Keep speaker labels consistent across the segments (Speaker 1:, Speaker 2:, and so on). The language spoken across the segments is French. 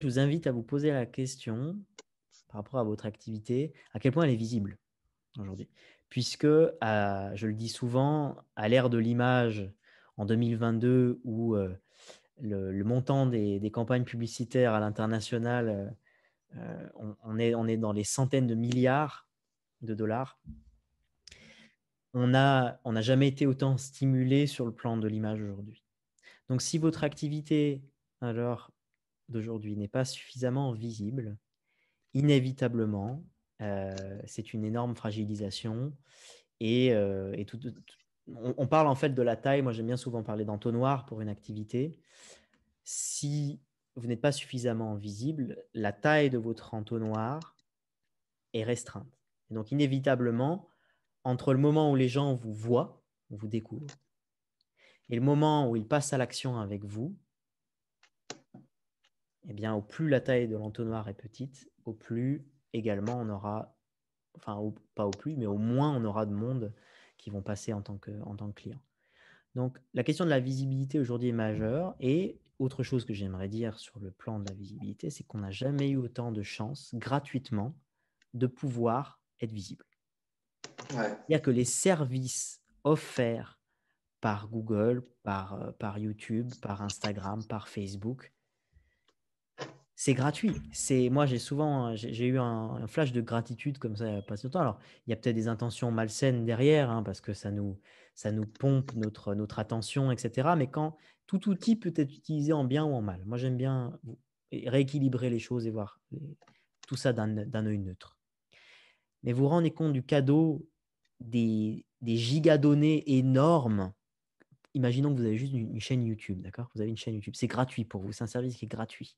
Speaker 1: je vous invite à vous poser la question par rapport à votre activité, à quel point elle est visible aujourd'hui. Puisque, euh, je le dis souvent, à l'ère de l'image en 2022, où euh, le, montant des, campagnes publicitaires à l'international, euh, on, est, dans les centaines de milliards de dollars, on n'a jamais été autant stimulé sur le plan de l'image aujourd'hui. Donc si votre activité, alors, d'aujourd'hui n'est pas suffisamment visible, inévitablement, euh, c'est une énorme fragilisation. Et, euh, et on, parle en fait de la taille. Moi, j'aime bien souvent parler d'entonnoir pour une activité. Si vous n'êtes pas suffisamment visible, la taille de votre entonnoir est restreinte. Et donc, inévitablement, entre le moment où les gens vous voient, vous découvrent, et le moment où ils passent à l'action avec vous, eh bien, au plus la taille de l'entonnoir est petite, au plus également on aura, enfin, pas au plus, mais au moins on aura de monde qui vont passer en tant que, en tant que client. Donc, la question de la visibilité aujourd'hui est majeure. Et autre chose que j'aimerais dire sur le plan de la visibilité, c'est qu'on n'a jamais eu autant de chances gratuitement, de pouvoir être visible. Ouais. C'est-à-dire que les services offerts par Google, par, euh, par YouTube, par Instagram, par Facebook, c'est gratuit. C'est moi j'ai souvent hein, j'ai eu un, flash de gratitude comme ça pas temps. Alors il y a peut-être des intentions malsaines derrière hein, parce que ça nous ça nous pompe notre notre attention etc. Mais quand tout outil peut être utilisé en bien ou en mal. Moi j'aime bien rééquilibrer les choses et voir tout ça d'un œil neutre. Mais vous vous rendez compte du cadeau des, des gigadonnées énormes imaginons que vous avez juste une, chaîne YouTube, d'accord Vous avez une chaîne YouTube, c'est gratuit pour vous, c'est un service qui est gratuit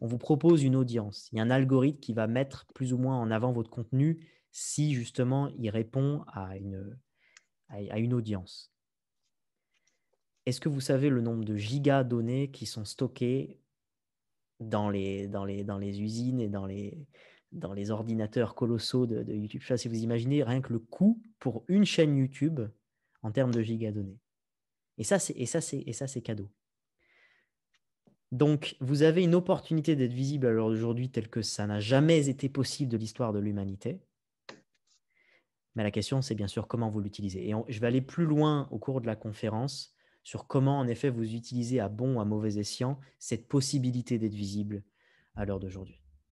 Speaker 1: on vous propose une audience. Il y a un algorithme qui va mettre plus ou moins en avant votre contenu si justement il répond à une, à une audience. Est-ce que vous savez le nombre de gigas données qui sont stockées dans les, dans les, dans les usines et dans les, dans les ordinateurs colossaux de, YouTube. Je sais pas si vous imaginez rien que le coût pour une chaîne YouTube en termes de gigas Et ça, c'est, et ça, c'est cadeau. Donc, vous avez une opportunité d'être visible à l'heure d'aujourd'hui telle que ça n'a jamais été possible de l'histoire de l'humanité. Mais la question, c'est bien sûr comment vous l'utilisez. Et je vais aller plus loin au cours de la conférence sur comment, en effet, vous utilisez à bon ou à mauvais escient cette possibilité d'être visible à l'heure d'aujourd'hui.